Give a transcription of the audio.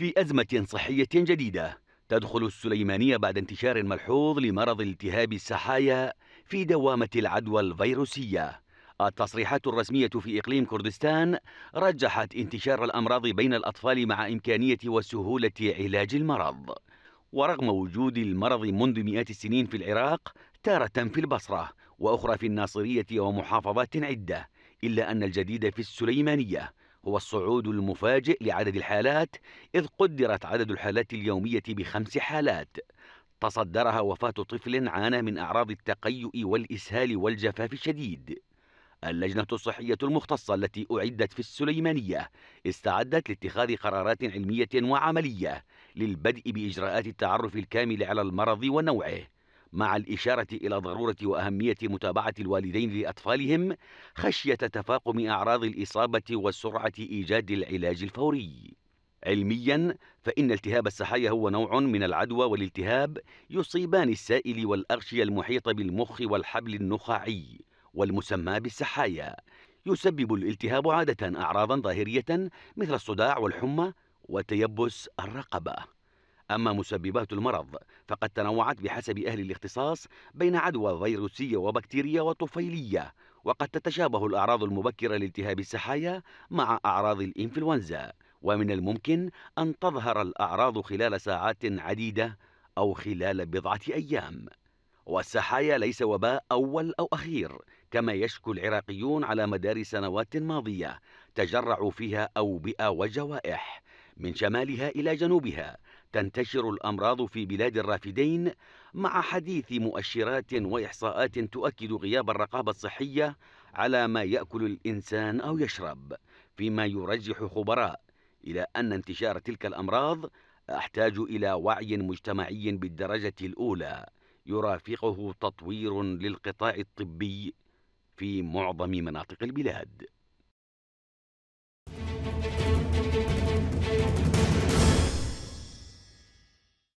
في أزمة صحية جديدة تدخل السليمانية بعد انتشار ملحوظ لمرض التهاب السحايا في دوامة العدوى الفيروسية التصريحات الرسمية في إقليم كردستان رجحت انتشار الأمراض بين الأطفال مع إمكانية وسهولة علاج المرض ورغم وجود المرض منذ مئات السنين في العراق تارة في البصرة وأخرى في الناصرية ومحافظات عدة إلا أن الجديد في السليمانية هو الصعود المفاجئ لعدد الحالات إذ قدرت عدد الحالات اليومية بخمس حالات تصدرها وفاة طفل عانى من أعراض التقيؤ والإسهال والجفاف الشديد اللجنة الصحية المختصة التي أعدت في السليمانية استعدت لاتخاذ قرارات علمية وعملية للبدء بإجراءات التعرف الكامل على المرض ونوعه مع الإشارة إلى ضرورة وأهمية متابعة الوالدين لأطفالهم خشية تفاقم أعراض الإصابة وسرعة إيجاد العلاج الفوري علميا فإن التهاب السحايا هو نوع من العدوى والالتهاب يصيبان السائل والأغشية المحيطة بالمخ والحبل النخاعي والمسمى بالسحايا يسبب الالتهاب عادة أعراضا ظاهرية مثل الصداع والحمى وتيبس الرقبة أما مسببات المرض فقد تنوعت بحسب أهل الاختصاص بين عدوى فيروسية وبكتيرية وطفيلية وقد تتشابه الأعراض المبكرة لالتهاب السحايا مع أعراض الإنفلونزا ومن الممكن أن تظهر الأعراض خلال ساعات عديدة أو خلال بضعة أيام والسحايا ليس وباء أول أو أخير كما يشكو العراقيون على مدار سنوات ماضية تجرعوا فيها أوبئة وجوائح من شمالها إلى جنوبها تنتشر الأمراض في بلاد الرافدين مع حديث مؤشرات وإحصاءات تؤكد غياب الرقابة الصحية على ما يأكل الإنسان أو يشرب فيما يرجح خبراء إلى أن انتشار تلك الأمراض أحتاج إلى وعي مجتمعي بالدرجة الأولى يرافقه تطوير للقطاع الطبي في معظم مناطق البلاد